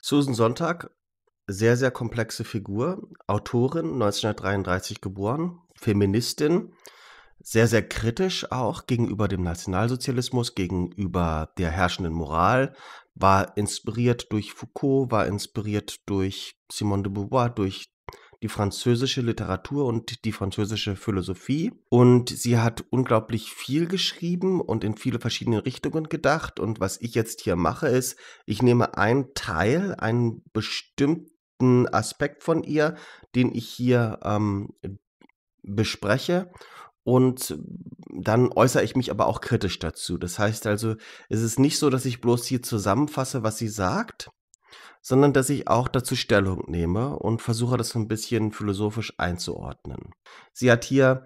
Susan Sonntag, sehr, sehr komplexe Figur, Autorin, 1933 geboren, Feministin, sehr, sehr kritisch auch gegenüber dem Nationalsozialismus, gegenüber der herrschenden Moral, war inspiriert durch Foucault, war inspiriert durch Simone de Beauvoir, durch die französische Literatur und die französische Philosophie. Und sie hat unglaublich viel geschrieben und in viele verschiedene Richtungen gedacht. Und was ich jetzt hier mache, ist, ich nehme einen Teil, einen bestimmten Aspekt von ihr, den ich hier ähm, bespreche und dann äußere ich mich aber auch kritisch dazu. Das heißt also, es ist nicht so, dass ich bloß hier zusammenfasse, was sie sagt, sondern dass ich auch dazu Stellung nehme und versuche das so ein bisschen philosophisch einzuordnen. Sie hat hier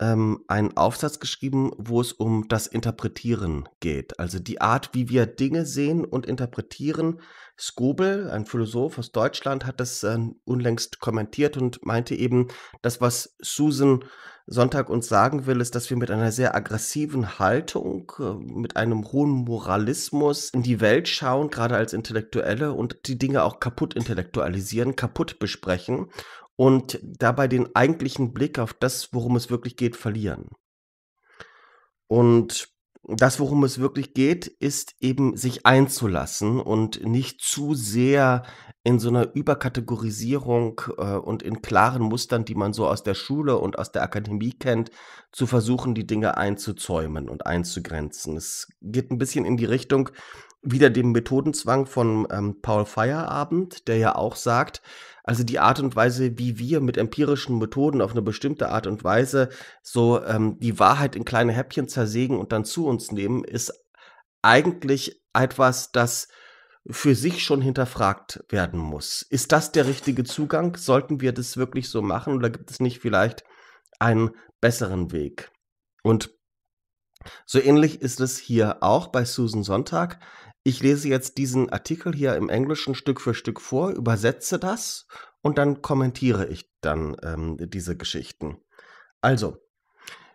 ähm, einen Aufsatz geschrieben, wo es um das Interpretieren geht, also die Art, wie wir Dinge sehen und interpretieren. Skobel, ein Philosoph aus Deutschland, hat das äh, unlängst kommentiert und meinte eben, das, was Susan Sonntag uns sagen will, ist, dass wir mit einer sehr aggressiven Haltung, äh, mit einem hohen Moralismus in die Welt schauen, gerade als Intellektuelle und die Dinge auch kaputt intellektualisieren, kaputt besprechen und dabei den eigentlichen Blick auf das, worum es wirklich geht, verlieren. Und das, worum es wirklich geht, ist eben sich einzulassen und nicht zu sehr in so einer Überkategorisierung äh, und in klaren Mustern, die man so aus der Schule und aus der Akademie kennt, zu versuchen, die Dinge einzuzäumen und einzugrenzen. Es geht ein bisschen in die Richtung wieder dem Methodenzwang von ähm, Paul Feierabend, der ja auch sagt, also die Art und Weise, wie wir mit empirischen Methoden auf eine bestimmte Art und Weise so ähm, die Wahrheit in kleine Häppchen zersägen und dann zu uns nehmen, ist eigentlich etwas, das für sich schon hinterfragt werden muss. Ist das der richtige Zugang? Sollten wir das wirklich so machen oder gibt es nicht vielleicht einen besseren Weg? Und so ähnlich ist es hier auch bei Susan Sonntag ich lese jetzt diesen Artikel hier im Englischen Stück für Stück vor, übersetze das und dann kommentiere ich dann ähm, diese Geschichten. Also,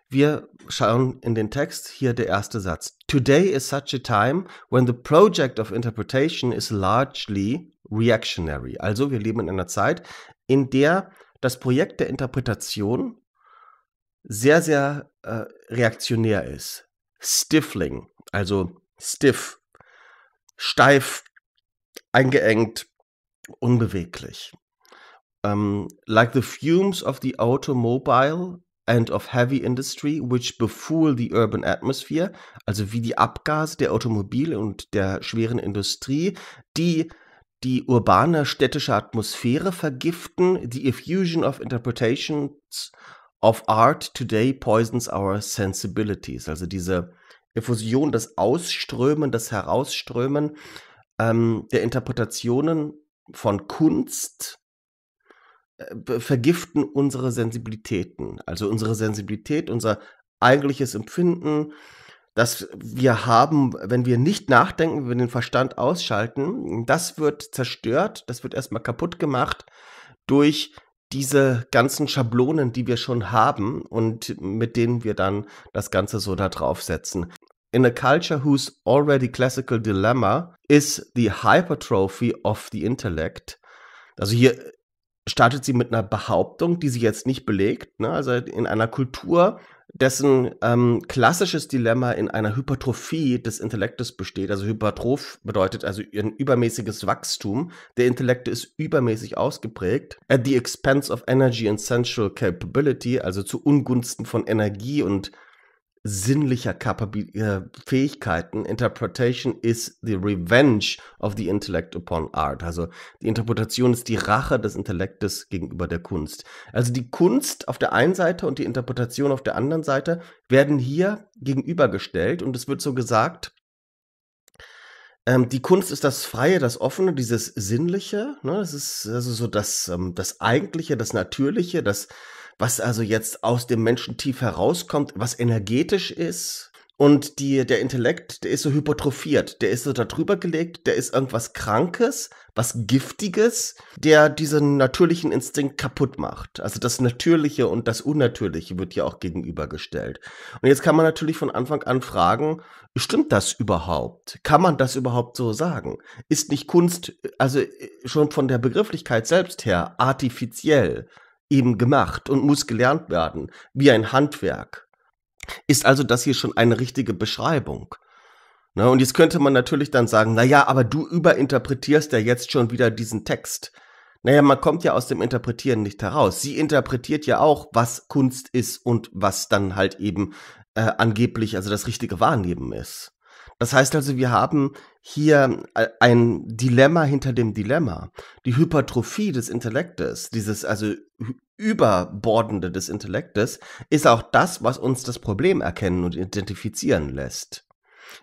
wir schauen in den Text, hier der erste Satz. Today is such a time when the project of interpretation is largely reactionary. Also wir leben in einer Zeit, in der das Projekt der Interpretation sehr, sehr äh, reaktionär ist. Stifling, also stiff steif, eingeengt, unbeweglich. Um, ähm, like the fumes of the automobile and of heavy industry, which befool the urban atmosphere, also wie die Abgase der Automobile und der schweren Industrie, die die urbane städtische Atmosphäre vergiften, the effusion of interpretations of art today poisons our sensibilities, also diese Effusion, das Ausströmen, das Herausströmen ähm, der Interpretationen von Kunst äh, vergiften unsere Sensibilitäten. Also unsere Sensibilität, unser eigentliches Empfinden, das wir haben, wenn wir nicht nachdenken, wenn wir den Verstand ausschalten, das wird zerstört, das wird erstmal kaputt gemacht durch diese ganzen Schablonen, die wir schon haben und mit denen wir dann das Ganze so da draufsetzen. In a culture whose already classical dilemma is the hypertrophy of the intellect. Also hier startet sie mit einer Behauptung, die sie jetzt nicht belegt. Ne? Also in einer Kultur, dessen ähm, klassisches Dilemma in einer Hypertrophie des Intellektes besteht. Also Hypertroph bedeutet also ein übermäßiges Wachstum. Der Intellekt ist übermäßig ausgeprägt. At the expense of energy and sensual capability, also zu Ungunsten von Energie und sinnlicher Kapabil äh, Fähigkeiten. Interpretation is the revenge of the intellect upon art. Also die Interpretation ist die Rache des Intellektes gegenüber der Kunst. Also die Kunst auf der einen Seite und die Interpretation auf der anderen Seite werden hier gegenübergestellt und es wird so gesagt, ähm, die Kunst ist das Freie, das Offene, dieses Sinnliche. Ne? Das ist also so das, ähm, das Eigentliche, das Natürliche, das was also jetzt aus dem Menschen tief herauskommt, was energetisch ist. Und die, der Intellekt, der ist so hypertrophiert, der ist so darüber gelegt, der ist irgendwas Krankes, was Giftiges, der diesen natürlichen Instinkt kaputt macht. Also das Natürliche und das Unnatürliche wird ja auch gegenübergestellt. Und jetzt kann man natürlich von Anfang an fragen, stimmt das überhaupt? Kann man das überhaupt so sagen? Ist nicht Kunst, also äh, schon von der Begrifflichkeit selbst her, artifiziell? eben gemacht und muss gelernt werden, wie ein Handwerk. Ist also das hier schon eine richtige Beschreibung? Na, ne? und jetzt könnte man natürlich dann sagen, na ja, aber du überinterpretierst ja jetzt schon wieder diesen Text. Naja, man kommt ja aus dem Interpretieren nicht heraus. Sie interpretiert ja auch, was Kunst ist und was dann halt eben äh, angeblich, also das richtige Wahrnehmen ist. Das heißt also, wir haben hier äh, ein Dilemma hinter dem Dilemma. Die Hypertrophie des Intellektes, dieses also Überbordende des Intellektes, ist auch das, was uns das Problem erkennen und identifizieren lässt.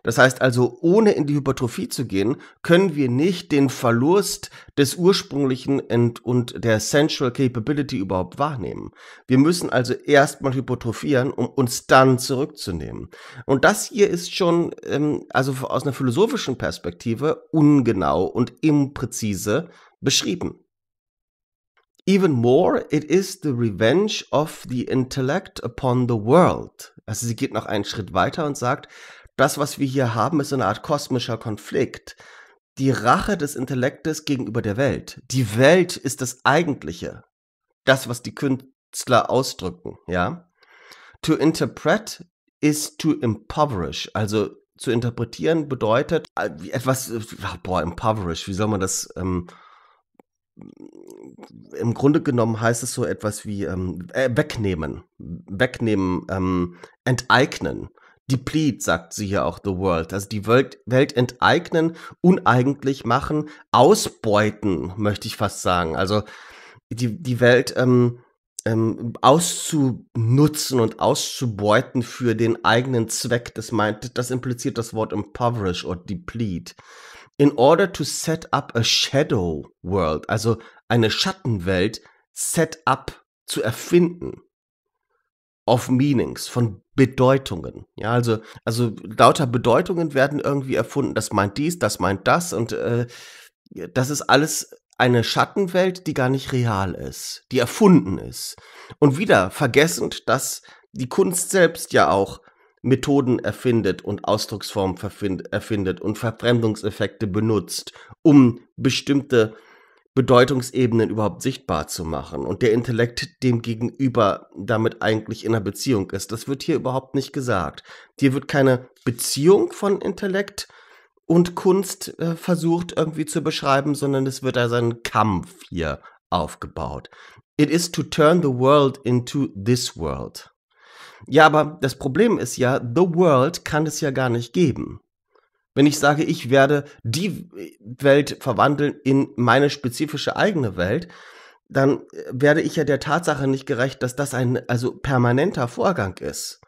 Das heißt also, ohne in die Hypertrophie zu gehen, können wir nicht den Verlust des ursprünglichen und, der Central Capability überhaupt wahrnehmen. Wir müssen also erstmal hypertrophieren, um uns dann zurückzunehmen. Und das hier ist schon, ähm, also aus einer philosophischen Perspektive, ungenau und impräzise beschrieben. Even more, it is the revenge of the intellect upon the world. Also sie geht noch einen Schritt weiter und sagt, das, was wir hier haben, ist eine Art kosmischer Konflikt. Die Rache des Intellektes gegenüber der Welt. Die Welt ist das Eigentliche. Das, was die Künstler ausdrücken, ja. To interpret is to impoverish. Also zu interpretieren bedeutet äh, etwas, äh, boah, impoverish, wie soll man das, ähm, im Grunde genommen heißt es so etwas wie ähm, äh, wegnehmen, wegnehmen, ähm, enteignen deplete, sagt sie hier auch, the world. Also die Welt, Welt enteignen, uneigentlich machen, ausbeuten, möchte ich fast sagen. Also die, die Welt ähm, ähm, auszunutzen und auszubeuten für den eigenen Zweck, das meint, das impliziert das Wort impoverish oder deplete. In order to set up a shadow world, also eine Schattenwelt, set up zu erfinden of Meanings, von Bedeutungen. Ja, also, also lauter Bedeutungen werden irgendwie erfunden. Das meint dies, das meint das und äh, das ist alles eine Schattenwelt, die gar nicht real ist, die erfunden ist. Und wieder vergessend, dass die Kunst selbst ja auch Methoden erfindet und Ausdrucksformen erfindet und Verfremdungseffekte benutzt, um bestimmte Bedeutungsebenen überhaupt sichtbar zu machen und der Intellekt dem Gegenüber damit eigentlich in einer Beziehung ist. Das wird hier überhaupt nicht gesagt. Hier wird keine Beziehung von Intellekt und Kunst äh, versucht irgendwie zu beschreiben, sondern es wird also ein Kampf hier aufgebaut. It is to turn the world into this world. Ja, aber das Problem ist ja, the world kann es ja gar nicht geben wenn ich sage, ich werde die Welt verwandeln in meine spezifische eigene Welt, dann äh, werde ich ja der Tatsache nicht gerecht, dass das ein also permanenter Vorgang ist.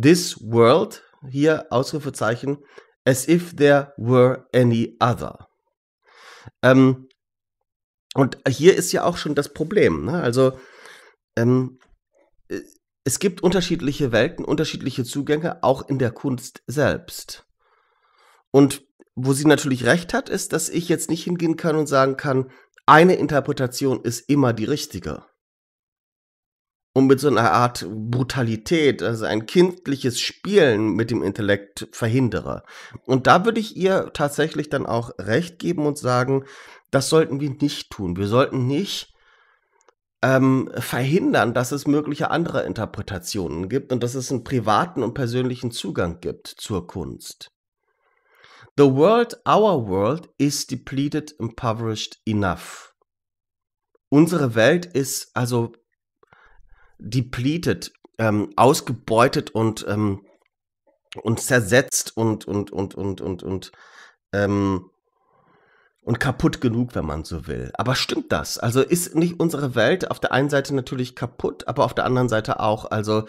This world, hier Ausrufezeichen, as if there were any other. Ähm, und hier ist ja auch schon das Problem. Ne? Also ähm, äh, es gibt unterschiedliche Welten, unterschiedliche Zugänge, auch in der Kunst selbst. Und wo sie natürlich recht hat, ist, dass ich jetzt nicht hingehen kann und sagen kann, eine Interpretation ist immer die richtige. Und mit so einer Art Brutalität, also ein kindliches Spielen mit dem Intellekt verhindere. Und da würde ich ihr tatsächlich dann auch recht geben und sagen, das sollten wir nicht tun. Wir sollten nicht ähm, verhindern, dass es mögliche andere Interpretationen gibt und dass es einen privaten und persönlichen Zugang gibt zur Kunst. The world, our world, is depleted, impoverished enough. Unsere Welt ist also depleted, ähm, ausgebeutet und, ähm, und zersetzt und, und, und, und, und, und, ähm, und kaputt genug, wenn man so will. Aber stimmt das? Also ist nicht unsere Welt auf der einen Seite natürlich kaputt, aber auf der anderen Seite auch. Also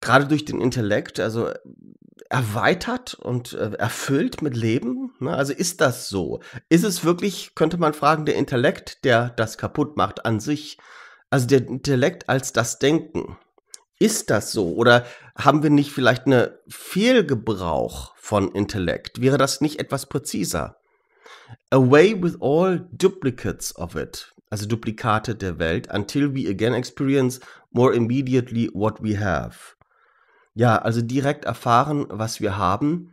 gerade durch den Intellekt, also erweitert und äh, erfüllt mit Leben? Ne? Also ist das so? Ist es wirklich, könnte man fragen, der Intellekt, der das kaputt macht an sich? Also der Intellekt als das Denken. Ist das so? Oder haben wir nicht vielleicht einen Fehlgebrauch von Intellekt? Wäre das nicht etwas präziser? Away with all duplicates of it, also Duplikate der Welt, until we again experience more immediately what we have ja, also direkt erfahren, was wir haben.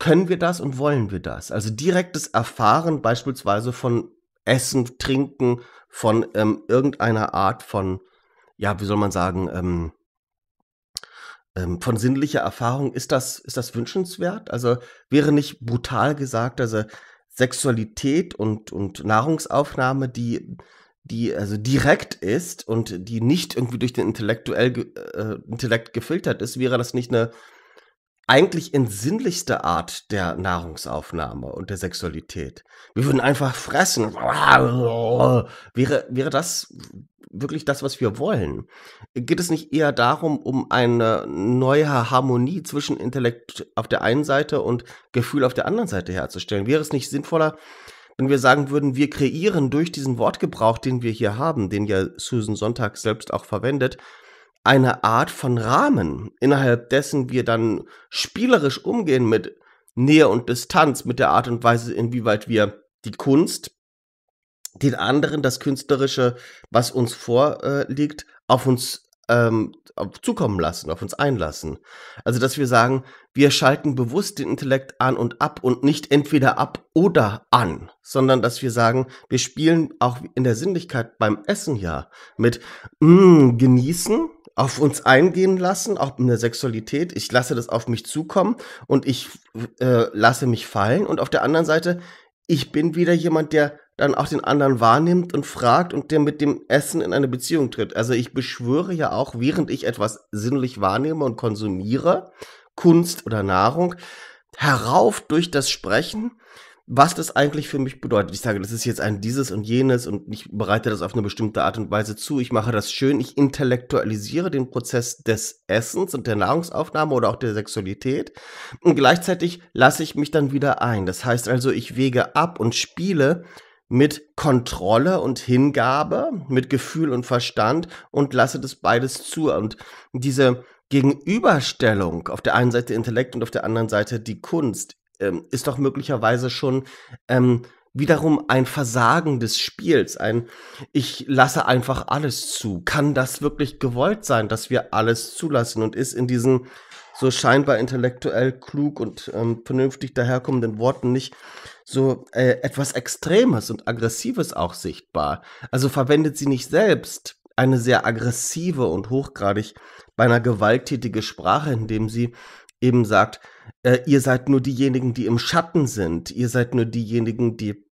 Können wir das und wollen wir das? Also direktes Erfahren beispielsweise von Essen, Trinken, von ähm, irgendeiner Art von, ja, wie soll man sagen, ähm, ähm, von sinnlicher Erfahrung, ist das, ist das wünschenswert? Also wäre nicht brutal gesagt, also Sexualität und, und Nahrungsaufnahme, die die also direkt ist und die nicht irgendwie durch den intellektuell äh, Intellekt gefiltert ist, wäre das nicht eine eigentlich entsinnlichste Art der Nahrungsaufnahme und der Sexualität. Wir würden einfach fressen. Wäre, wäre das wirklich das, was wir wollen? Geht es nicht eher darum, um eine neue Harmonie zwischen Intellekt auf der einen Seite und Gefühl auf der anderen Seite herzustellen? Wäre es nicht sinnvoller, wenn wir sagen würden, wir kreieren durch diesen Wortgebrauch, den wir hier haben, den ja Susan Sonntag selbst auch verwendet, eine Art von Rahmen, innerhalb dessen wir dann spielerisch umgehen mit Nähe und Distanz, mit der Art und Weise, inwieweit wir die Kunst, den anderen, das Künstlerische, was uns vorliegt, auf uns ähm, zukommen lassen, auf uns einlassen. Also, dass wir sagen, wir schalten bewusst den Intellekt an und ab und nicht entweder ab oder an, sondern dass wir sagen, wir spielen auch in der Sinnlichkeit beim Essen ja mit mm, genießen, auf uns eingehen lassen, auch in der Sexualität. Ich lasse das auf mich zukommen und ich äh, lasse mich fallen. Und auf der anderen Seite, ich bin wieder jemand, der dann auch den anderen wahrnimmt und fragt und der mit dem Essen in eine Beziehung tritt. Also ich beschwöre ja auch, während ich etwas sinnlich wahrnehme und konsumiere, Kunst oder Nahrung, herauf durch das Sprechen, was das eigentlich für mich bedeutet. Ich sage, das ist jetzt ein dieses und jenes und ich bereite das auf eine bestimmte Art und Weise zu. Ich mache das schön, ich intellektualisiere den Prozess des Essens und der Nahrungsaufnahme oder auch der Sexualität und gleichzeitig lasse ich mich dann wieder ein. Das heißt also, ich wege ab und spiele mit Kontrolle und Hingabe, mit Gefühl und Verstand und lasse das beides zu. Und diese Gegenüberstellung, auf der einen Seite Intellekt und auf der anderen Seite die Kunst, ähm, ist doch möglicherweise schon ähm, wiederum ein Versagen des Spiels, ein Ich lasse einfach alles zu. Kann das wirklich gewollt sein, dass wir alles zulassen und ist in diesen so scheinbar intellektuell klug und ähm, vernünftig daherkommenden Worten nicht so äh, etwas Extremes und Aggressives auch sichtbar. Also verwendet sie nicht selbst eine sehr aggressive und hochgradig beinahe gewalttätige Sprache, indem sie eben sagt, äh, ihr seid nur diejenigen, die im Schatten sind, ihr seid nur diejenigen, die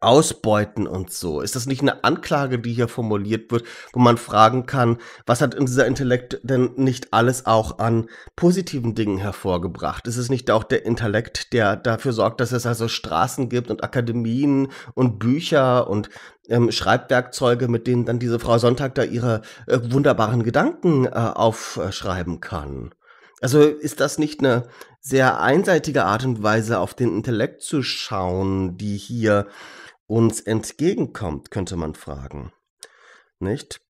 Ausbeuten und so. Ist das nicht eine Anklage, die hier formuliert wird, wo man fragen kann, was hat in dieser Intellekt denn nicht alles auch an positiven Dingen hervorgebracht? Ist es nicht auch der Intellekt, der dafür sorgt, dass es also Straßen gibt und Akademien und Bücher und ähm, Schreibwerkzeuge, mit denen dann diese Frau Sonntag da ihre äh, wunderbaren Gedanken äh, aufschreiben kann? Also ist das nicht eine sehr einseitige Art und Weise, auf den Intellekt zu schauen, die hier uns entgegenkommt, könnte man fragen. Nicht?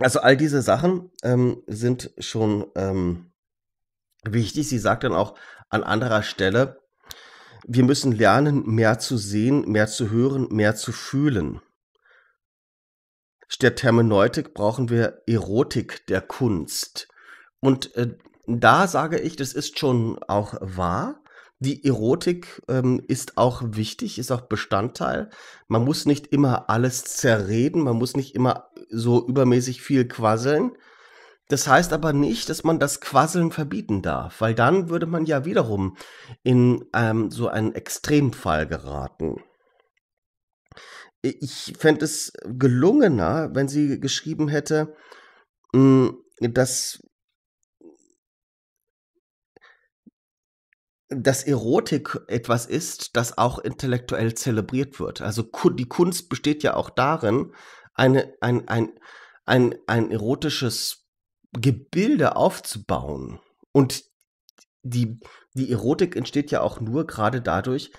Also all diese Sachen ähm, sind schon ähm, wichtig. Sie sagt dann auch an anderer Stelle, wir müssen lernen, mehr zu sehen, mehr zu hören, mehr zu fühlen. Statt Hermeneutik brauchen wir Erotik der Kunst. Und äh, da sage ich, das ist schon auch wahr. Die Erotik ähm, ist auch wichtig, ist auch Bestandteil. Man muss nicht immer alles zerreden, man muss nicht immer so übermäßig viel quasseln. Das heißt aber nicht, dass man das Quasseln verbieten darf, weil dann würde man ja wiederum in ähm, so einen Extremfall geraten. Ich fände es gelungener, wenn sie geschrieben hätte, mh, hm, dass dass Erotik etwas ist, das auch intellektuell zelebriert wird. Also die Kunst besteht ja auch darin, eine, ein, ein, ein, ein erotisches Gebilde aufzubauen. Und die, die Erotik entsteht ja auch nur gerade dadurch,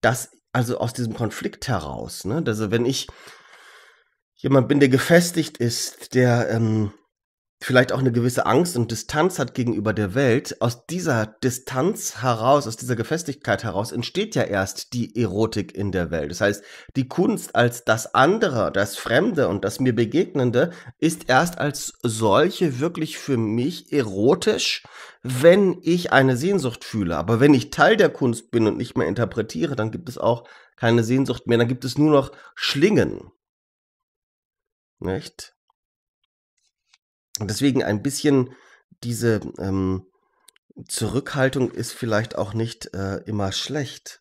dass, also aus diesem Konflikt heraus, ne? Also wenn ich jemand bin, der gefestigt ist, der ähm, vielleicht auch eine gewisse Angst und Distanz hat gegenüber der Welt, aus dieser Distanz heraus, aus dieser Gefestigkeit heraus entsteht ja erst die Erotik in der Welt. Das heißt, die Kunst als das andere, das Fremde und das mir Begegnende ist erst als solche wirklich für mich erotisch, wenn ich eine Sehnsucht fühle. Aber wenn ich Teil der Kunst bin und nicht mehr interpretiere, dann gibt es auch keine Sehnsucht mehr, dann gibt es nur noch Schlingen. Nicht? deswegen ein bisschen diese ähm, Zurückhaltung ist vielleicht auch nicht äh, immer schlecht.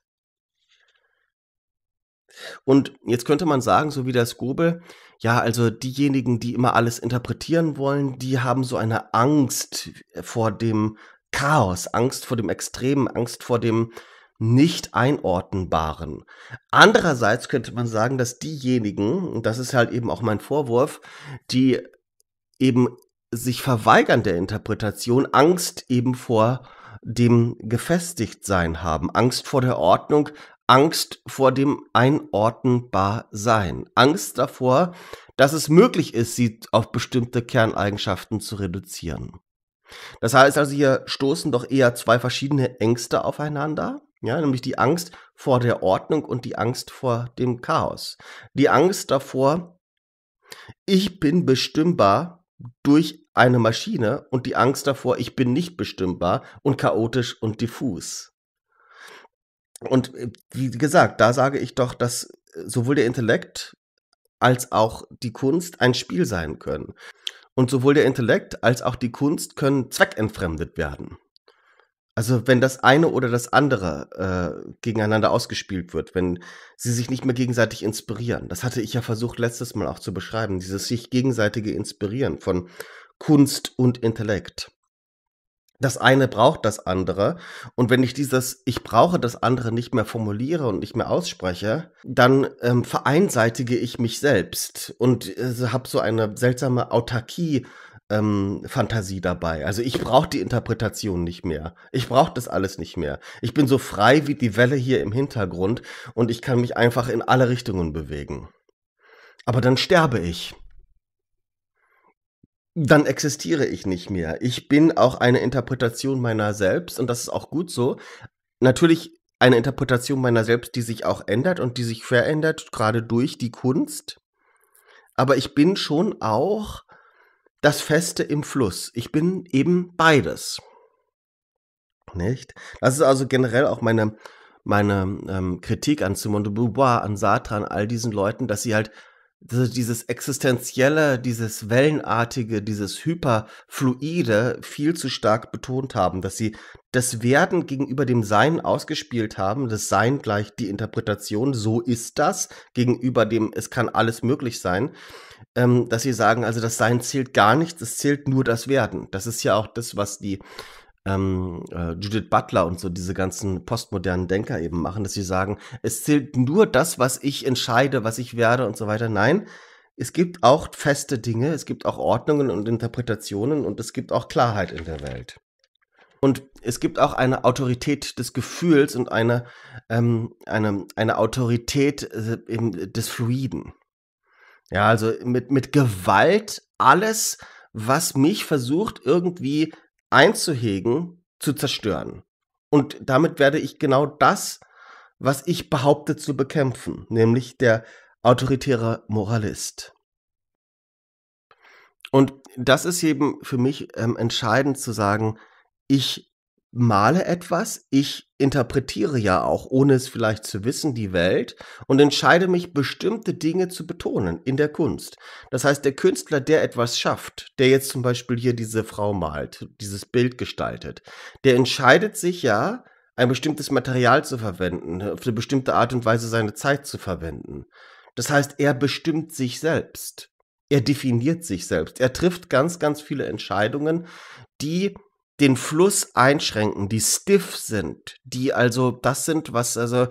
Und jetzt könnte man sagen, so wie der Skobel, ja, also diejenigen, die immer alles interpretieren wollen, die haben so eine Angst vor dem Chaos, Angst vor dem Extremen, Angst vor dem nicht einordnenbaren. Andererseits könnte man sagen, dass diejenigen, und das ist halt eben auch mein Vorwurf, die eben sich verweigern der Interpretation, Angst eben vor dem Gefestigtsein haben, Angst vor der Ordnung, Angst vor dem Einordnenbarsein, Angst davor, dass es möglich ist, sie auf bestimmte Kerneigenschaften zu reduzieren. Das heißt also, hier stoßen doch eher zwei verschiedene Ängste aufeinander, ja, nämlich die Angst vor der Ordnung und die Angst vor dem Chaos. Die Angst davor, ich bin bestimmbar durch eine Maschine und die Angst davor, ich bin nicht bestimmbar und chaotisch und diffus. Und äh, wie gesagt, da sage ich doch, dass äh, sowohl der Intellekt als auch die Kunst ein Spiel sein können. Und sowohl der Intellekt als auch die Kunst können zweckentfremdet werden. Also wenn das eine oder das andere äh, gegeneinander ausgespielt wird, wenn sie sich nicht mehr gegenseitig inspirieren. Das hatte ich ja versucht letztes Mal auch zu beschreiben, dieses sich gegenseitige Inspirieren von Kunst und Intellekt. Das eine braucht das andere. Und wenn ich dieses Ich brauche das andere nicht mehr formuliere und nicht mehr ausspreche, dann ähm, vereinseitige ich mich selbst und äh, habe so eine seltsame Autarkie ähm, Fantasie dabei. Also ich brauche die Interpretation nicht mehr. Ich brauche das alles nicht mehr. Ich bin so frei wie die Welle hier im Hintergrund und ich kann mich einfach in alle Richtungen bewegen. Aber dann sterbe ich dann existiere ich nicht mehr. Ich bin auch eine Interpretation meiner selbst und das ist auch gut so. Natürlich eine Interpretation meiner selbst, die sich auch ändert und die sich verändert, gerade durch die Kunst. Aber ich bin schon auch das Feste im Fluss. Ich bin eben beides. Nicht? Das ist also generell auch meine, meine ähm, Kritik an Simone de Beauvoir, an Sartre, an all diesen Leuten, dass sie halt dieses Existenzielle, dieses Wellenartige, dieses Hyperfluide viel zu stark betont haben, dass sie das Werden gegenüber dem Sein ausgespielt haben, das Sein gleich die Interpretation, so ist das, gegenüber dem es kann alles möglich sein, ähm, dass sie sagen, also das Sein zählt gar nichts, es zählt nur das Werden. Das ist ja auch das, was die ähm, äh, Judith Butler und so diese ganzen postmodernen Denker eben machen, dass sie sagen, es zählt nur das, was ich entscheide, was ich werde und so weiter. Nein, es gibt auch feste Dinge, es gibt auch Ordnungen und Interpretationen und es gibt auch Klarheit in der Welt. Und es gibt auch eine Autorität des Gefühls und eine, ähm, eine, eine Autorität äh, im, des Fluiden. Ja, also mit, mit Gewalt alles, was mich versucht, irgendwie einzuhegen, zu zerstören. Und damit werde ich genau das, was ich behaupte zu bekämpfen, nämlich der autoritäre Moralist. Und das ist eben für mich ähm, entscheidend zu sagen, ich male etwas, ich interpretiere ja auch, ohne es vielleicht zu wissen, die Welt und entscheide mich, bestimmte Dinge zu betonen in der Kunst. Das heißt, der Künstler, der etwas schafft, der jetzt zum Beispiel hier diese Frau malt, dieses Bild gestaltet, der entscheidet sich ja, ein bestimmtes Material zu verwenden, auf eine bestimmte Art und Weise seine Zeit zu verwenden. Das heißt, er bestimmt sich selbst. Er definiert sich selbst. Er trifft ganz, ganz viele Entscheidungen, die den Fluss einschränken, die stiff sind, die also das sind, was also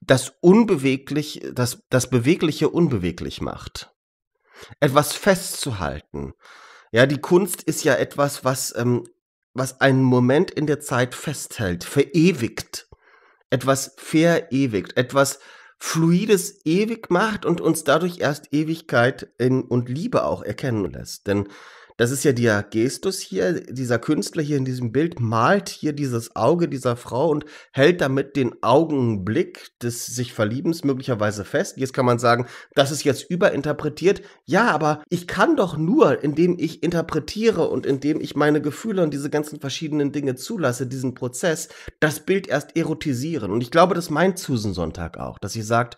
das unbeweglich, das, das Bewegliche unbeweglich macht. Etwas festzuhalten. Ja, die Kunst ist ja etwas, was, ähm, was einen Moment in der Zeit festhält, verewigt. Etwas verewigt, etwas Fluides ewig macht und uns dadurch erst Ewigkeit in, und Liebe auch erkennen lässt. Denn das ist ja der Gestus hier, dieser Künstler hier in diesem Bild malt hier dieses Auge dieser Frau und hält damit den Augenblick des sich Verliebens möglicherweise fest. Jetzt kann man sagen, das ist jetzt überinterpretiert. Ja, aber ich kann doch nur, indem ich interpretiere und indem ich meine Gefühle und diese ganzen verschiedenen Dinge zulasse, diesen Prozess, das Bild erst erotisieren. Und ich glaube, das meint Susan Sonntag auch, dass sie sagt,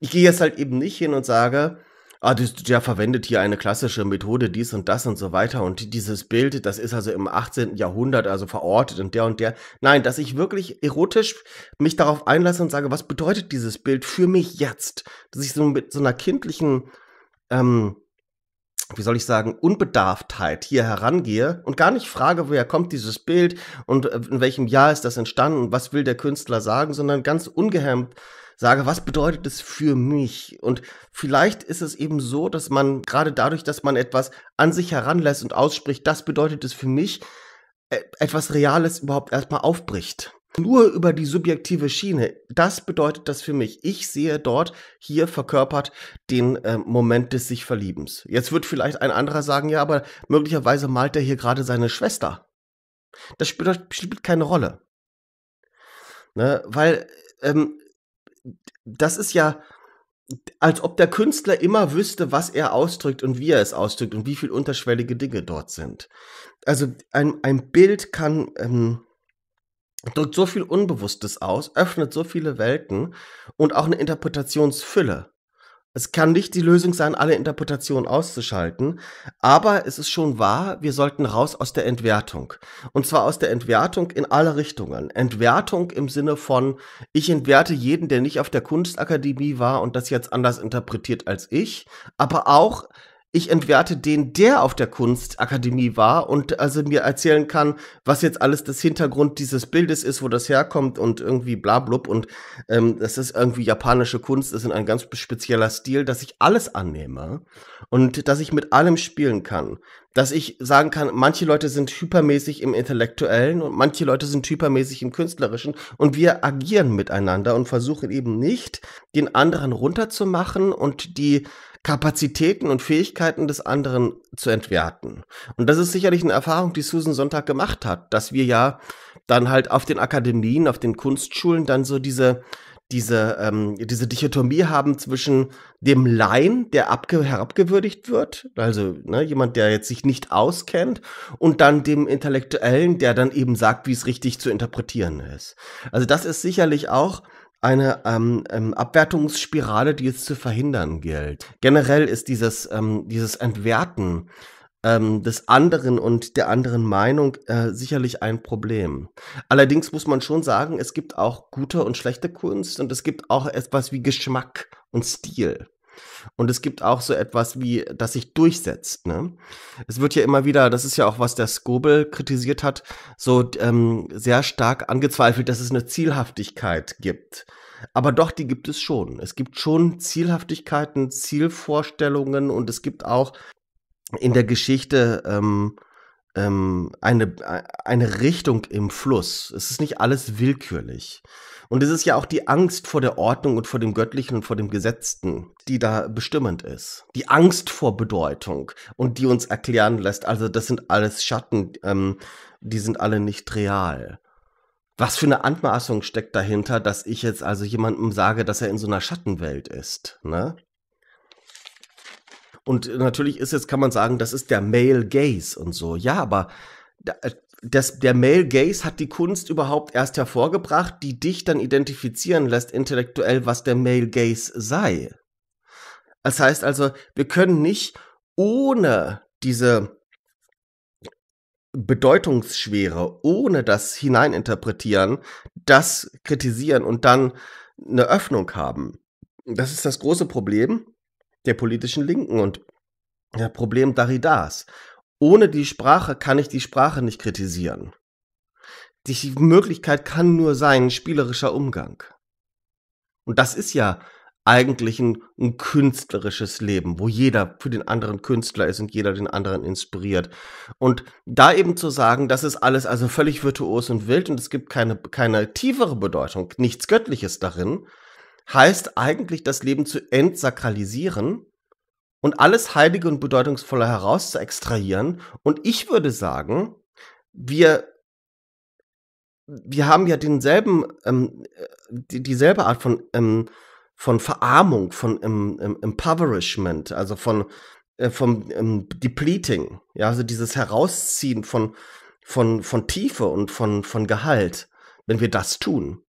ich gehe jetzt halt eben nicht hin und sage, ah, das, der verwendet hier eine klassische Methode, dies und das und so weiter. Und dieses Bild, das ist also im 18. Jahrhundert, also verortet und der und der. Nein, dass ich wirklich erotisch mich darauf einlasse und sage, was bedeutet dieses Bild für mich jetzt? Dass ich so mit so einer kindlichen, ähm, wie soll ich sagen, Unbedarftheit hier herangehe und gar nicht frage, woher kommt dieses Bild und äh, in welchem Jahr ist das entstanden und was will der Künstler sagen, sondern ganz ungehemmt sage, was bedeutet es für mich? Und vielleicht ist es eben so, dass man gerade dadurch, dass man etwas an sich heranlässt und ausspricht, das bedeutet es für mich, e, etwas Reales überhaupt erstmal aufbricht. Nur über die subjektive Schiene, das bedeutet das für mich. Ich sehe dort hier verkörpert den äh, Moment des sich Verliebens. Jetzt wird vielleicht ein anderer sagen, ja, aber möglicherweise malt er hier gerade seine Schwester. Das spielt, spielt keine Rolle. Ne? Weil ähm, das ist ja, als ob der Künstler immer wüsste, was er ausdrückt und wie er es ausdrückt und wie viel unterschwellige Dinge dort sind. Also ein, ein Bild kann, ähm, drückt so viel Unbewusstes aus, öffnet so viele Welten und auch eine Interpretationsfülle. Es kann nicht die Lösung sein, alle Interpretationen auszuschalten, aber es ist schon wahr, wir sollten raus aus der Entwertung. Und zwar aus der Entwertung in alle Richtungen. Entwertung im Sinne von, ich entwerte jeden, der nicht auf der Kunstakademie war und das jetzt anders interpretiert als ich, aber auch ich entwerte den, der auf der Kunstakademie war und also mir erzählen kann, was jetzt alles das Hintergrund dieses Bildes ist, wo das herkommt und irgendwie bla blub und ähm, das ist irgendwie japanische Kunst, das ist ein ganz spezieller Stil, dass ich alles annehme und dass ich mit allem spielen kann. Dass ich sagen kann, manche Leute sind hypermäßig im Intellektuellen und manche Leute sind hypermäßig im Künstlerischen und wir agieren miteinander und versuchen eben nicht, den anderen runterzumachen und die Kapazitäten und Fähigkeiten des anderen zu entwerten. Und das ist sicherlich eine Erfahrung, die Susan Sonntag gemacht hat, dass wir ja dann halt auf den Akademien, auf den Kunstschulen dann so diese diese, ähm, diese Dichotomie haben zwischen dem Laien, der abge herabgewürdigt wird, also ne, jemand, der jetzt sich nicht auskennt, und dann dem Intellektuellen, der dann eben sagt, wie es richtig zu interpretieren ist. Also das ist sicherlich auch eine ähm, ähm, Abwertungsspirale, die es zu verhindern gilt. Generell ist dieses, ähm, dieses Entwerten ähm, des anderen und der anderen Meinung äh, sicherlich ein Problem. Allerdings muss man schon sagen, es gibt auch gute und schlechte Kunst und es gibt auch etwas wie Geschmack und Stil. Und es gibt auch so etwas wie, das sich durchsetzt. Ne? Es wird ja immer wieder, das ist ja auch was der Skobel kritisiert hat, so ähm, sehr stark angezweifelt, dass es eine Zielhaftigkeit gibt. Aber doch, die gibt es schon. Es gibt schon Zielhaftigkeiten, Zielvorstellungen und es gibt auch in der Geschichte ähm, ähm, eine, äh, eine Richtung im Fluss. Es ist nicht alles willkürlich. Und es ist ja auch die Angst vor der Ordnung und vor dem Göttlichen und vor dem Gesetzten, die da bestimmend ist. Die Angst vor Bedeutung und die uns erklären lässt, also das sind alles Schatten, ähm, die sind alle nicht real. Was für eine Anmaßung steckt dahinter, dass ich jetzt also jemandem sage, dass er in so einer Schattenwelt ist, ne? Und natürlich ist jetzt, kann man sagen, das ist der Male Gaze und so. Ja, aber äh, das, der Male Gaze hat die Kunst überhaupt erst hervorgebracht, die dich dann identifizieren lässt intellektuell, was der Male Gaze sei. Das heißt also, wir können nicht ohne diese Bedeutungsschwere, ohne das Hineininterpretieren, das kritisieren und dann eine Öffnung haben. Das ist das große Problem der politischen Linken und das Problem Daridas. Ohne die Sprache kann ich die Sprache nicht kritisieren. Die Möglichkeit kann nur sein spielerischer Umgang. Und das ist ja eigentlich ein, ein, künstlerisches Leben, wo jeder für den anderen Künstler ist und jeder den anderen inspiriert. Und da eben zu sagen, das ist alles also völlig virtuos und wild und es gibt keine, keine tiefere Bedeutung, nichts Göttliches darin, heißt eigentlich, das Leben zu entsakralisieren und alles Heilige und Bedeutungsvolle herauszuextrahieren. Und ich würde sagen, wir, wir haben ja denselben, ähm, die, dieselbe Art von, ähm, von Verarmung, von ähm, ähm Impoverishment, also von äh, vom ähm, Depleting, ja, also dieses Herausziehen von, von, von Tiefe und von, von Gehalt, wenn wir das tun.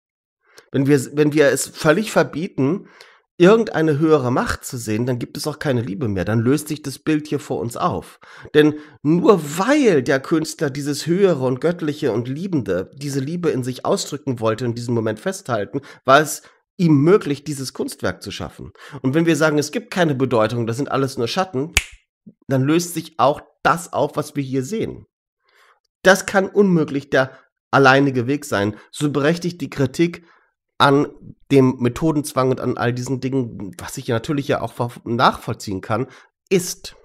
Wenn wir, wenn wir es völlig verbieten, irgendeine höhere Macht zu sehen, dann gibt es auch keine Liebe mehr. Dann löst sich das Bild hier vor uns auf. Denn nur weil der Künstler dieses Höhere und Göttliche und Liebende, diese Liebe in sich ausdrücken wollte und diesen Moment festhalten, war es ihm möglich, dieses Kunstwerk zu schaffen. Und wenn wir sagen, es gibt keine Bedeutung, das sind alles nur Schatten, dann löst sich auch das auf, was wir hier sehen. Das kann unmöglich der alleinige Weg sein. So berechtigt die Kritik an dem Methodenzwang und an all diesen Dingen, was ich ja natürlich ja auch nachvollziehen kann, ist.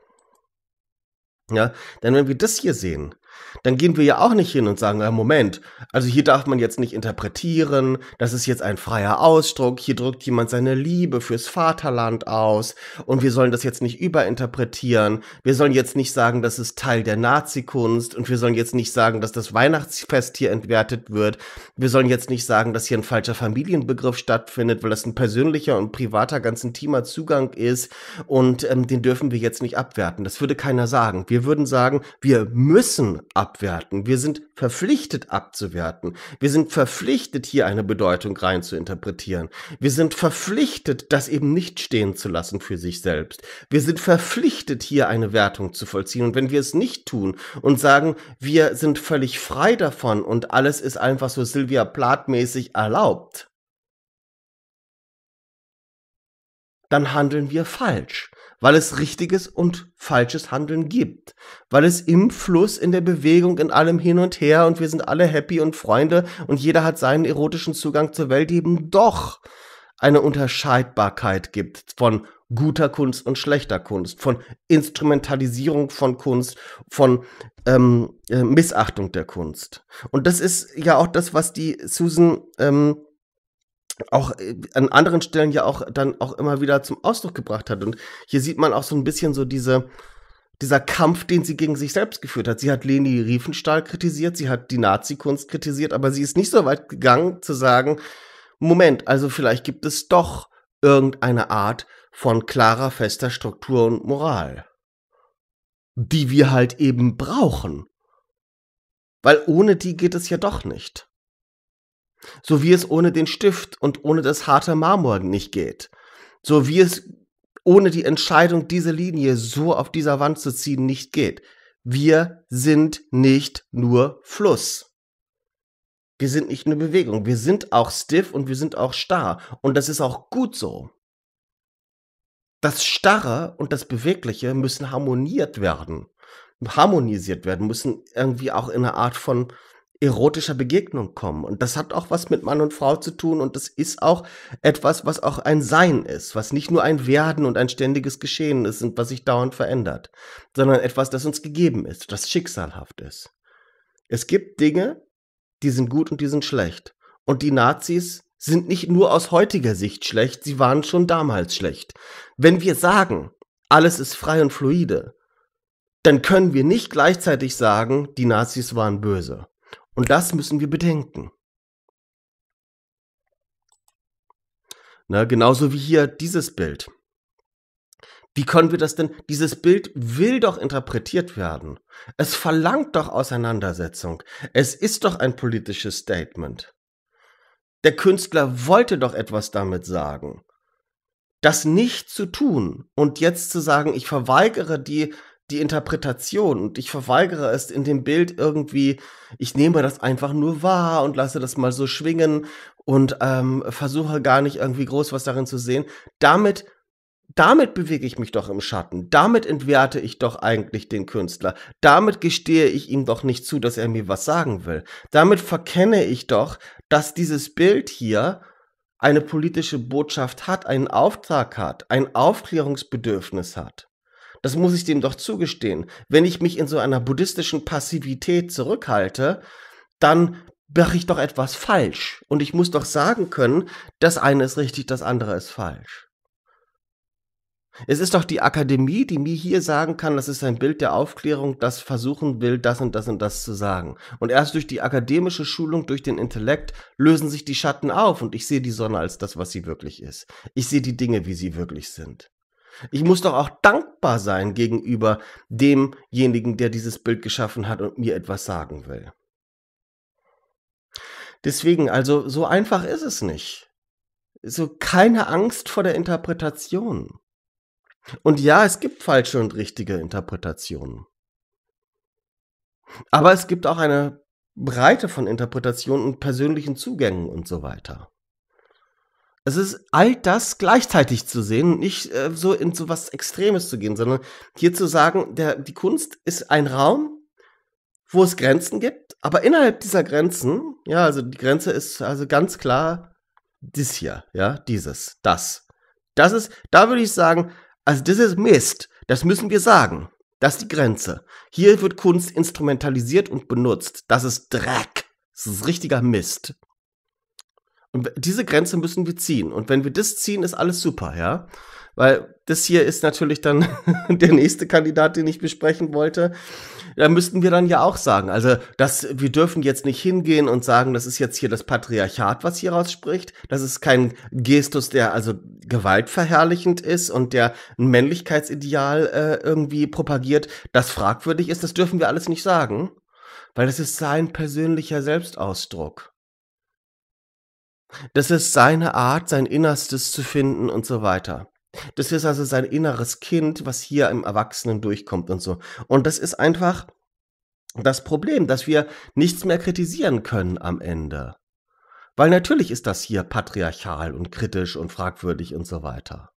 Ja, denn wenn wir das hier sehen, dann gehen wir ja auch nicht hin und sagen, äh, Moment, also hier darf man jetzt nicht interpretieren, das ist jetzt ein freier Ausdruck, hier drückt jemand seine Liebe fürs Vaterland aus und wir sollen das jetzt nicht überinterpretieren, wir sollen jetzt nicht sagen, das ist Teil der Nazikunst und wir sollen jetzt nicht sagen, dass das Weihnachtsfest hier entwertet wird, wir sollen jetzt nicht sagen, dass hier ein falscher Familienbegriff stattfindet, weil das ein persönlicher und privater, ganz intimer Zugang ist und ähm, den dürfen wir jetzt nicht abwerten. Das würde keiner sagen. Wir würden sagen, wir müssen abwerten. Wir sind verpflichtet abzuwerten. Wir sind verpflichtet, hier eine Bedeutung rein zu interpretieren. Wir sind verpflichtet, das eben nicht stehen zu lassen für sich selbst. Wir sind verpflichtet, hier eine Wertung zu vollziehen. Und wenn wir es nicht tun und sagen, wir sind völlig frei davon und alles ist einfach so Silvia Plath-mäßig erlaubt, dann handeln wir falsch weil es richtiges und falsches Handeln gibt, weil es im Fluss, in der Bewegung, in allem hin und her und wir sind alle happy und Freunde und jeder hat seinen erotischen Zugang zur Welt eben doch eine Unterscheidbarkeit gibt von guter Kunst und schlechter Kunst, von Instrumentalisierung von Kunst, von ähm, äh, Missachtung der Kunst. Und das ist ja auch das, was die Susan ähm, auch äh, an anderen Stellen ja auch dann auch immer wieder zum Ausdruck gebracht hat. Und hier sieht man auch so ein bisschen so diese, dieser Kampf, den sie gegen sich selbst geführt hat. Sie hat Leni Riefenstahl kritisiert, sie hat die Nazi-Kunst kritisiert, aber sie ist nicht so weit gegangen zu sagen, Moment, also vielleicht gibt es doch irgendeine Art von klarer, fester Struktur und Moral, die wir halt eben brauchen. Weil ohne die geht es ja doch nicht so wie es ohne den Stift und ohne das harte Marmor nicht geht, so wie es ohne die Entscheidung, diese Linie so auf dieser Wand zu ziehen, nicht geht. Wir sind nicht nur Fluss. Wir sind nicht nur Bewegung. Wir sind auch stiff und wir sind auch starr. Und das ist auch gut so. Das Starre und das Bewegliche müssen harmoniert werden, harmonisiert werden, müssen irgendwie auch in einer Art von erotischer Begegnung kommen. Und das hat auch was mit Mann und Frau zu tun und das ist auch etwas, was auch ein Sein ist, was nicht nur ein Werden und ein ständiges Geschehen ist und was sich dauernd verändert, sondern etwas, das uns gegeben ist, das schicksalhaft ist. Es gibt Dinge, die sind gut und die sind schlecht. Und die Nazis sind nicht nur aus heutiger Sicht schlecht, sie waren schon damals schlecht. Wenn wir sagen, alles ist frei und fluide, dann können wir nicht gleichzeitig sagen, die Nazis waren böse. Und das müssen wir bedenken. Na, genauso wie hier dieses Bild. Wie können wir das denn? Dieses Bild will doch interpretiert werden. Es verlangt doch Auseinandersetzung. Es ist doch ein politisches Statement. Der Künstler wollte doch etwas damit sagen. Das nicht zu tun und jetzt zu sagen, ich verweigere die die Interpretation und ich verweigere es in dem Bild irgendwie, ich nehme das einfach nur wahr und lasse das mal so schwingen und ähm, versuche gar nicht irgendwie groß was darin zu sehen. Damit damit bewege ich mich doch im Schatten. Damit entwerte ich doch eigentlich den Künstler. Damit gestehe ich ihm doch nicht zu, dass er mir was sagen will. Damit verkenne ich doch, dass dieses Bild hier eine politische Botschaft hat, einen Auftrag hat, ein Aufklärungsbedürfnis hat. Das muss ich dem doch zugestehen. Wenn ich mich in so einer buddhistischen Passivität zurückhalte, dann mache ich doch etwas falsch. Und ich muss doch sagen können, das eine ist richtig, das andere ist falsch. Es ist doch die Akademie, die mir hier sagen kann, das ist ein Bild der Aufklärung, das versuchen will, das und das und das zu sagen. Und erst durch die akademische Schulung, durch den Intellekt lösen sich die Schatten auf und ich sehe die Sonne als das, was sie wirklich ist. Ich sehe die Dinge, wie sie wirklich sind. Ich muss doch auch dankbar sein gegenüber demjenigen, der dieses Bild geschaffen hat und mir etwas sagen will. Deswegen, also so einfach ist es nicht. So keine Angst vor der Interpretation. Und ja, es gibt falsche und richtige Interpretationen. Aber es gibt auch eine Breite von Interpretationen und persönlichen Zugängen und so weiter es ist all das gleichzeitig zu sehen nicht äh, so in so was Extremes zu gehen, sondern hier zu sagen, der, die Kunst ist ein Raum, wo es Grenzen gibt, aber innerhalb dieser Grenzen, ja, also die Grenze ist also ganz klar dies hier, ja, dieses, das. Das ist, da würde ich sagen, also das ist Mist, das müssen wir sagen. Das ist die Grenze. Hier wird Kunst instrumentalisiert und benutzt. Das ist Dreck. Das ist richtiger Mist. Und diese Grenze müssen wir ziehen. Und wenn wir das ziehen, ist alles super, ja. Weil das hier ist natürlich dann der nächste Kandidat, den ich besprechen wollte. Da müssten wir dann ja auch sagen, also dass wir dürfen jetzt nicht hingehen und sagen, das ist jetzt hier das Patriarchat, was hier rausspricht. Das ist kein Gestus, der also gewaltverherrlichend ist und der ein Männlichkeitsideal äh, irgendwie propagiert, das fragwürdig ist. Das dürfen wir alles nicht sagen, weil das ist sein persönlicher Selbstausdruck. Das ist seine Art, sein Innerstes zu finden und so weiter. Das ist also sein inneres Kind, was hier im Erwachsenen durchkommt und so. Und das ist einfach das Problem, dass wir nichts mehr kritisieren können am Ende. Weil natürlich ist das hier patriarchal und kritisch und fragwürdig und so weiter.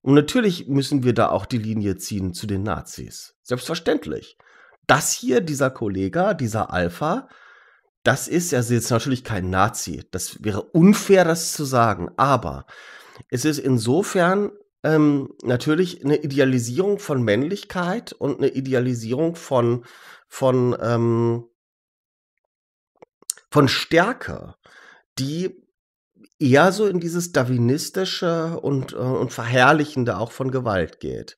Und natürlich müssen wir da auch die Linie ziehen zu den Nazis. Selbstverständlich. Das hier, dieser Kollege, dieser Alpha, das ist, also jetzt natürlich kein Nazi, das wäre unfair, das zu sagen, aber es ist insofern ähm, natürlich eine Idealisierung von Männlichkeit und eine Idealisierung von, von, ähm, von Stärke, die eher so in dieses darwinistische und, äh, und verherrlichende auch von Gewalt geht.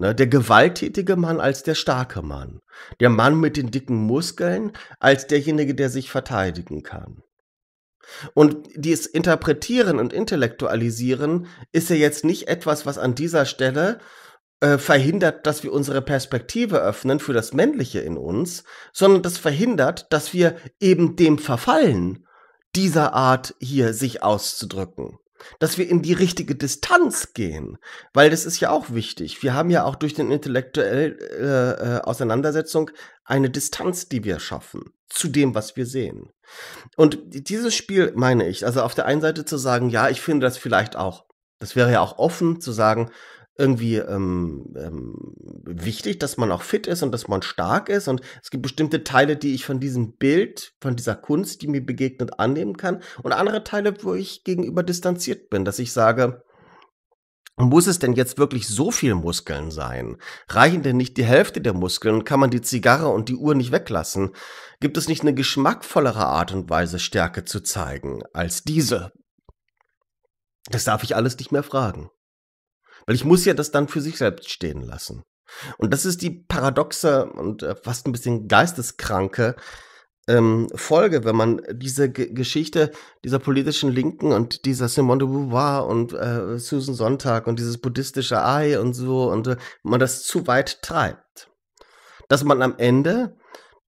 Ne, der gewalttätige Mann als der starke Mann. Der Mann mit den dicken Muskeln als derjenige, der sich verteidigen kann. Und dieses Interpretieren und Intellektualisieren ist ja jetzt nicht etwas, was an dieser Stelle äh, verhindert, dass wir unsere Perspektive öffnen für das Männliche in uns, sondern das verhindert, dass wir eben dem verfallen, dieser Art hier sich auszudrücken dass wir in die richtige Distanz gehen, weil das ist ja auch wichtig. Wir haben ja auch durch den intellektuellen äh, äh, Auseinandersetzung eine Distanz, die wir schaffen zu dem, was wir sehen. Und dieses Spiel meine ich, also auf der einen Seite zu sagen, ja, ich finde das vielleicht auch, das wäre ja auch offen zu sagen, irgendwie ähm, ähm, wichtig, dass man auch fit ist und dass man stark ist. Und es gibt bestimmte Teile, die ich von diesem Bild, von dieser Kunst, die mir begegnet, annehmen kann. Und andere Teile, wo ich gegenüber distanziert bin, dass ich sage, muss es denn jetzt wirklich so viel Muskeln sein? Reichen denn nicht die Hälfte der Muskeln? Kann man die Zigarre und die Uhr nicht weglassen? Gibt es nicht eine geschmackvollere Art und Weise, Stärke zu zeigen als diese? Das darf ich alles nicht mehr fragen. Weil ich muss ja das dann für sich selbst stehen lassen. Und das ist die paradoxe und äh, fast ein bisschen geisteskranke ähm, Folge, wenn man diese G Geschichte dieser politischen Linken und dieser Simone de Beauvoir und äh, Susan Sonntag und dieses buddhistische Ei und so und äh, man das zu weit treibt. Dass man am Ende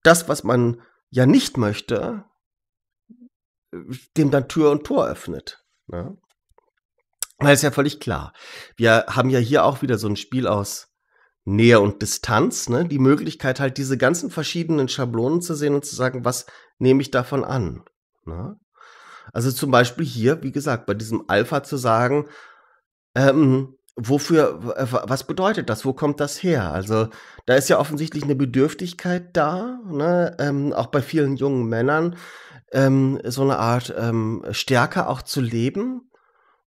das, was man ja nicht möchte, äh, dem dann Tür und Tor öffnet. Ne? Weil ist ja völlig klar. Wir haben ja hier auch wieder so ein Spiel aus Nähe und Distanz, ne? Die Möglichkeit halt diese ganzen verschiedenen Schablonen zu sehen und zu sagen, was nehme ich davon an? Ne? Also zum Beispiel hier, wie gesagt, bei diesem Alpha zu sagen, ähm, wofür, äh, was bedeutet das, wo kommt das her? Also da ist ja offensichtlich eine Bedürftigkeit da, ne? ähm, auch bei vielen jungen Männern, ähm, so eine Art ähm, Stärke auch zu leben.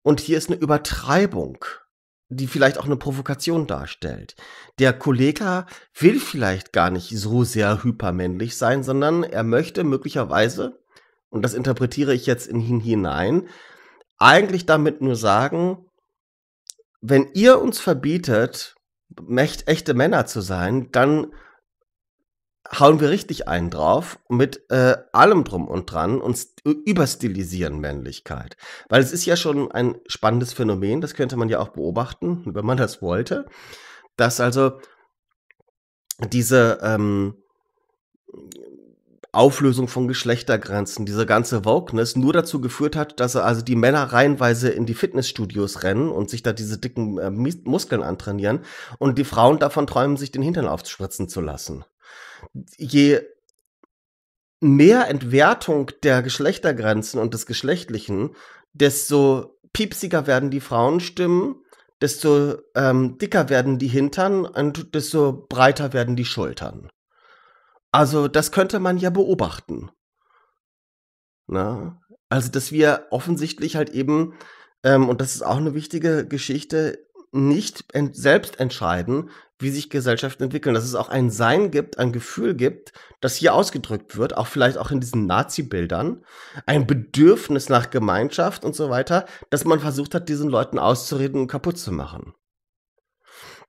Und hier ist eine Übertreibung, die vielleicht auch eine Provokation darstellt. Der Kollege will vielleicht gar nicht so sehr hypermännlich sein, sondern er möchte möglicherweise, und das interpretiere ich jetzt in ihn hinein, eigentlich damit nur sagen, wenn ihr uns verbietet, echte Männer zu sein, dann hauen wir richtig einen drauf mit äh, allem drum und dran und überstilisieren Männlichkeit. Weil es ist ja schon ein spannendes Phänomen, das könnte man ja auch beobachten, wenn man das wollte, dass also diese ähm, Auflösung von Geschlechtergrenzen, diese ganze Wokeness nur dazu geführt hat, dass also die Männer reihenweise in die Fitnessstudios rennen und sich da diese dicken äh, Muskeln antrainieren und die Frauen davon träumen, sich den Hintern aufspritzen zu lassen je mehr Entwertung der Geschlechtergrenzen und des Geschlechtlichen, desto piepsiger werden die Frauenstimmen, desto ähm, dicker werden die Hintern und desto breiter werden die Schultern. Also das könnte man ja beobachten. Na? Also dass wir offensichtlich halt eben, ähm, und das ist auch eine wichtige Geschichte, nicht ent selbst entscheiden, wie sich Gesellschaften entwickeln, dass es auch ein Sein gibt, ein Gefühl gibt, das hier ausgedrückt wird, auch vielleicht auch in diesen Nazi-Bildern, ein Bedürfnis nach Gemeinschaft und so weiter, dass man versucht hat, diesen Leuten auszureden und kaputt zu machen.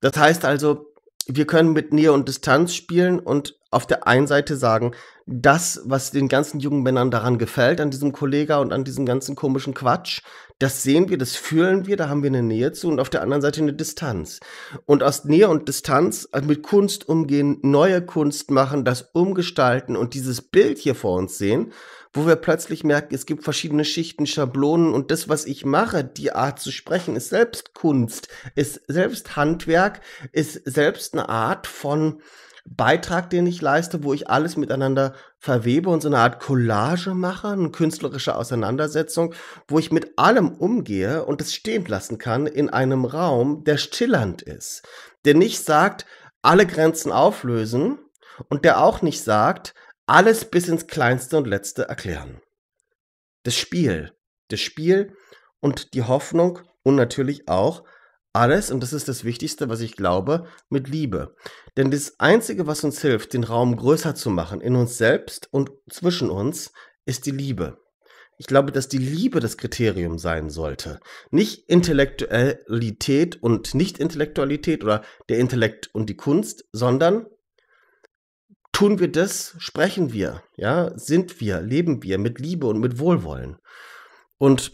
Das heißt also, wir können mit Nähe und Distanz spielen und auf der einen Seite sagen, das, was den ganzen jungen Männern daran gefällt, an diesem Kollega und an diesem ganzen komischen Quatsch, das sehen wir, das fühlen wir, da haben wir eine Nähe zu und auf der anderen Seite eine Distanz. Und aus Nähe und Distanz äh, mit Kunst umgehen, neue Kunst machen, das umgestalten und dieses Bild hier vor uns sehen, wo wir plötzlich merken, es gibt verschiedene Schichten, Schablonen und das, was ich mache, die Art zu sprechen, ist selbst Kunst, ist selbst Handwerk, ist selbst eine Art von Beitrag, den ich leiste, wo ich alles miteinander verwebe und so eine Art Collage mache, eine künstlerische Auseinandersetzung, wo ich mit allem umgehe und es stehen lassen kann in einem Raum, der stillernd ist, der nicht sagt, alle Grenzen auflösen und der auch nicht sagt, alles bis ins kleinste und letzte erklären. Das Spiel, das Spiel und die Hoffnung und natürlich auch alles, und das ist das Wichtigste, was ich glaube, mit Liebe. Denn das Einzige, was uns hilft, den Raum größer zu machen, in uns selbst und zwischen uns, ist die Liebe. Ich glaube, dass die Liebe das Kriterium sein sollte. Nicht Intellektualität und Nicht-Intellektualität oder der Intellekt und die Kunst, sondern tun wir das, sprechen wir, ja, sind wir, leben wir mit Liebe und mit Wohlwollen. Und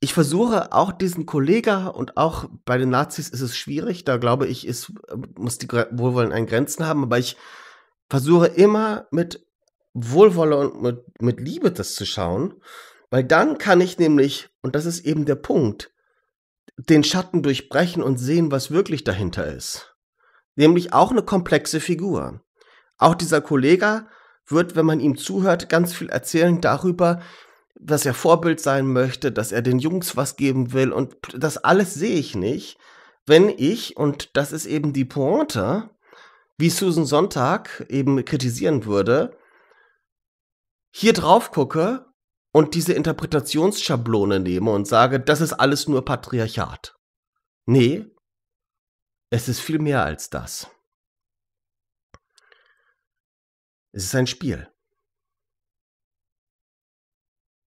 ich versuche auch diesen Kollega und auch bei den Nazis ist es schwierig. Da glaube ich, ist, muss die Wohlwollen an Grenzen haben. Aber ich versuche immer mit Wohlwollen und mit, mit Liebe das zu schauen. Weil dann kann ich nämlich, und das ist eben der Punkt, den Schatten durchbrechen und sehen, was wirklich dahinter ist. Nämlich auch eine komplexe Figur. Auch dieser Kollege wird, wenn man ihm zuhört, ganz viel erzählen darüber, dass er Vorbild sein möchte, dass er den Jungs was geben will und das alles sehe ich nicht, wenn ich, und das ist eben die Pointe, wie Susan Sonntag eben kritisieren würde, hier drauf gucke und diese Interpretationsschablone nehme und sage, das ist alles nur Patriarchat. Nee, es ist viel mehr als das. Es ist ein Spiel.